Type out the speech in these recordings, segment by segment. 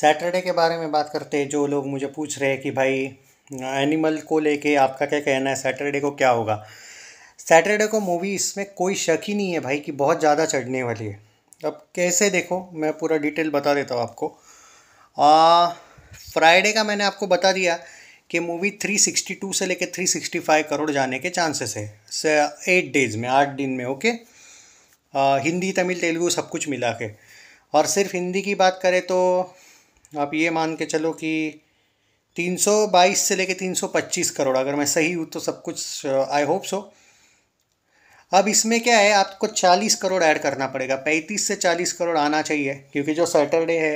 Saturday के बारे में बात करते हैं जो लोग मुझे पूछ रहे हैं कि भाई एनिमल को लेके आपका क्या कहना है सैटरडे को क्या होगा सैटरडे को मूवी इसमें कोई शक ही नहीं है भाई कि बहुत ज़्यादा चढ़ने वाली है अब कैसे देखो मैं पूरा डिटेल बता देता हूँ आपको फ्राइडे का मैंने आपको बता दिया कि मूवी 362 से लेकर 365 करोड़ जाने के चांसेस है एट डेज़ में आठ दिन में ओके आ, हिंदी तमिल तेलुगू सब कुछ मिला के और सिर्फ हिंदी की बात करें तो आप ये मान के चलो कि 322 से लेके 325 करोड़ अगर मैं सही हूँ तो सब कुछ आई होप सो अब इसमें क्या है आपको 40 करोड़ ऐड करना पड़ेगा 35 से 40 करोड़ आना चाहिए क्योंकि जो सैटरडे है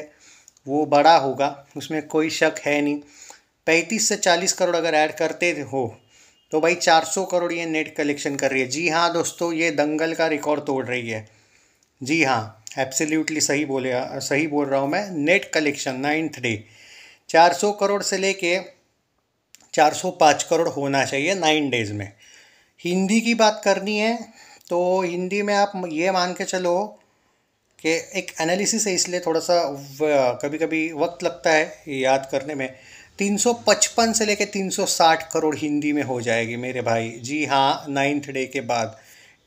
वो बड़ा होगा उसमें कोई शक है नहीं 35 से 40 करोड़ अगर ऐड करते हो तो भाई 400 करोड़ ये नेट कलेक्शन कर रही है जी हाँ दोस्तों ये दंगल का रिकॉर्ड तोड़ रही है जी हाँ एब्सोल्युटली सही बोले सही बोल रहा हूँ मैं net collection ninth day 400 crore से लेके 405 करोड़ होना चाहिए नाइन डेज़ में हिंदी की बात करनी है तो हिंदी में आप ये मान के चलो कि एक एनालिसिस है इसलिए थोड़ा सा कभी कभी वक्त लगता है याद करने में 355 से लेके 360 करोड़ हिंदी में हो जाएगी मेरे भाई जी हाँ नाइन्थ डे के बाद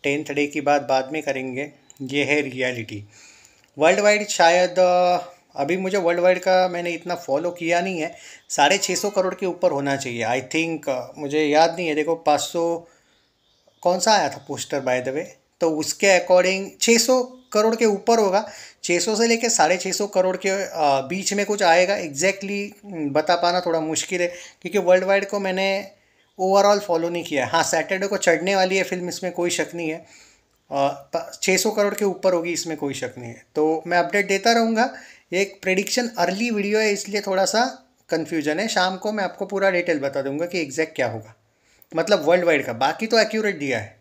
टेंथ डे की बात बाद में करेंगे ये है रियलिटी वर्ल्ड वाइड शायद अभी मुझे वर्ल्ड वाइड का मैंने इतना फॉलो किया नहीं है साढ़े छः सौ करोड़ के ऊपर होना चाहिए आई थिंक मुझे याद नहीं है देखो पाँच सौ कौन सा आया था पोस्टर बाय द वे तो उसके अकॉर्डिंग छः सौ करोड़ के ऊपर होगा छः सौ से लेकर साढ़े छः सौ करोड़ के बीच में कुछ आएगा एग्जैक्टली exactly बता पाना थोड़ा मुश्किल है क्योंकि वर्ल्ड वाइड को मैंने ओवरऑल फॉलो नहीं किया हाँ सैटरडे को चढ़ने वाली है फिल्म इसमें कोई शक नहीं है छः सौ करोड़ के ऊपर होगी इसमें कोई शक नहीं है तो मैं अपडेट देता रहूँगा एक प्रेडिक्शन अर्ली वीडियो है इसलिए थोड़ा सा कन्फ्यूजन है शाम को मैं आपको पूरा डिटेल बता दूंगा कि एग्जैक्ट क्या होगा मतलब वर्ल्ड वाइड का बाकी तो एक्यूरेट दिया है